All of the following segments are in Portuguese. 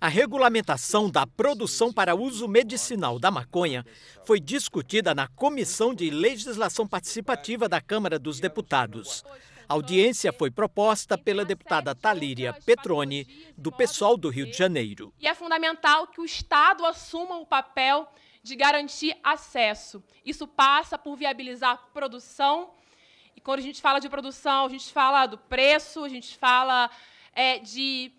A regulamentação da produção para uso medicinal da maconha foi discutida na Comissão de Legislação Participativa da Câmara dos Deputados. A audiência foi proposta pela deputada Talíria Petroni, do PSOL do Rio de Janeiro. E é fundamental que o Estado assuma o papel de garantir acesso. Isso passa por viabilizar a produção. E quando a gente fala de produção, a gente fala do preço, a gente fala é, de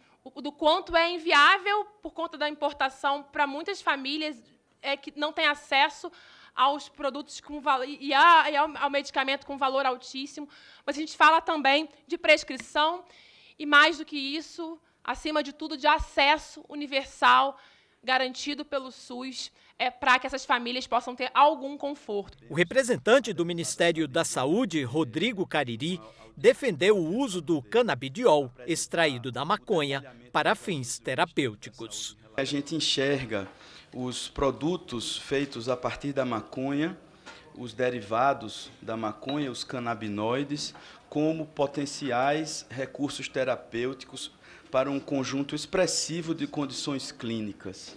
do quanto é inviável por conta da importação para muitas famílias é, que não têm acesso aos produtos com valor e, a, e ao, ao medicamento com valor altíssimo. Mas a gente fala também de prescrição e mais do que isso, acima de tudo, de acesso universal garantido pelo SUS é, para que essas famílias possam ter algum conforto. O representante do Ministério da Saúde, Rodrigo Cariri, defendeu o uso do canabidiol, extraído da maconha, para fins terapêuticos. A gente enxerga os produtos feitos a partir da maconha, os derivados da maconha, os canabinoides, como potenciais recursos terapêuticos para um conjunto expressivo de condições clínicas.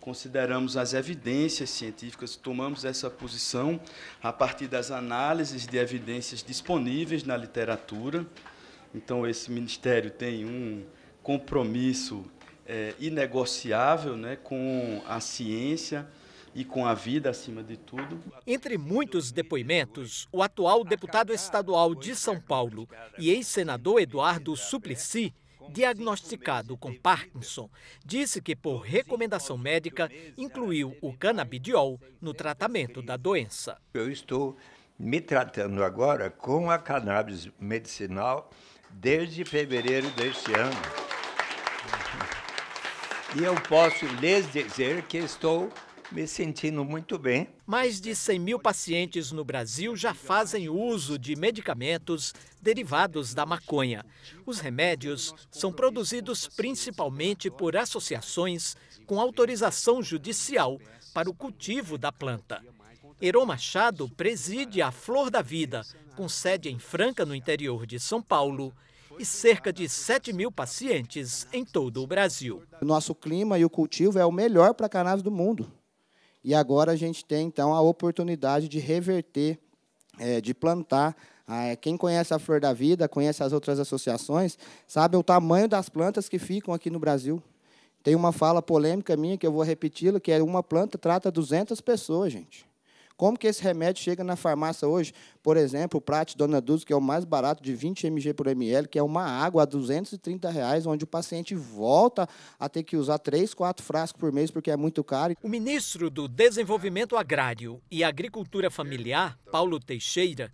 Consideramos as evidências científicas, tomamos essa posição a partir das análises de evidências disponíveis na literatura. Então, esse ministério tem um compromisso é, inegociável né, com a ciência e com a vida acima de tudo. Entre muitos depoimentos, o atual deputado estadual de São Paulo e ex-senador Eduardo Suplicy diagnosticado com Parkinson, disse que, por recomendação médica, incluiu o canabidiol no tratamento da doença. Eu estou me tratando agora com a cannabis medicinal desde fevereiro deste ano. E eu posso lhes dizer que estou me sentindo muito bem. Mais de 100 mil pacientes no Brasil já fazem uso de medicamentos derivados da maconha. Os remédios são produzidos principalmente por associações com autorização judicial para o cultivo da planta. Heron Machado preside a Flor da Vida, com sede em Franca, no interior de São Paulo, e cerca de 7 mil pacientes em todo o Brasil. Nosso clima e o cultivo é o melhor para cannabis do mundo. E agora a gente tem, então, a oportunidade de reverter, é, de plantar. Ah, é, quem conhece a Flor da Vida, conhece as outras associações, sabe o tamanho das plantas que ficam aqui no Brasil. Tem uma fala polêmica minha que eu vou repeti-la, que é uma planta trata 200 pessoas, gente. Como que esse remédio chega na farmácia hoje? Por exemplo, o Prate Dona Dulce, que é o mais barato de 20 mg por ml, que é uma água a 230 reais, onde o paciente volta a ter que usar 3, 4 frascos por mês, porque é muito caro. O ministro do Desenvolvimento Agrário e Agricultura Familiar, Paulo Teixeira,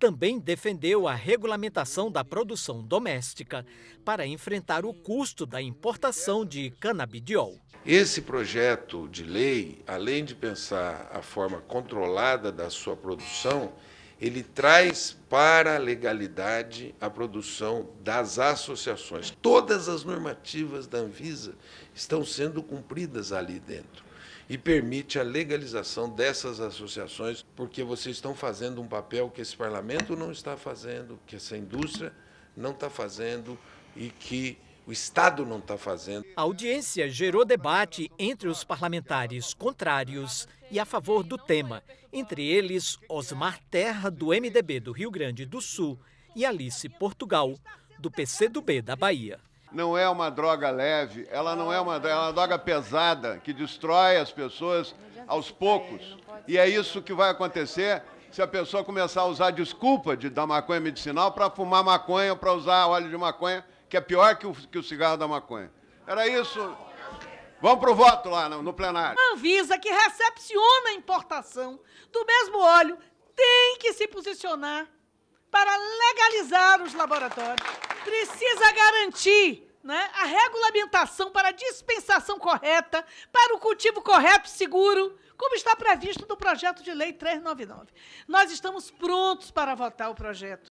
também defendeu a regulamentação da produção doméstica para enfrentar o custo da importação de canabidiol. Esse projeto de lei, além de pensar a forma controlada da sua produção, ele traz para a legalidade a produção das associações. Todas as normativas da Anvisa estão sendo cumpridas ali dentro e permite a legalização dessas associações, porque vocês estão fazendo um papel que esse parlamento não está fazendo, que essa indústria não está fazendo e que o Estado não está fazendo. A audiência gerou debate entre os parlamentares contrários e a favor do tema, entre eles Osmar Terra, do MDB do Rio Grande do Sul, e Alice Portugal, do PCdoB da Bahia não é uma droga leve, ela não é uma, é uma droga pesada que destrói as pessoas aos poucos. E é isso que vai acontecer se a pessoa começar a usar desculpa de, da maconha medicinal para fumar maconha, para usar óleo de maconha, que é pior que o, que o cigarro da maconha. Era isso. Vamos para o voto lá no, no plenário. A Anvisa, que recepciona a importação do mesmo óleo, tem que se posicionar para legalizar os laboratórios precisa garantir né, a regulamentação para a dispensação correta, para o cultivo correto e seguro, como está previsto no projeto de lei 399. Nós estamos prontos para votar o projeto.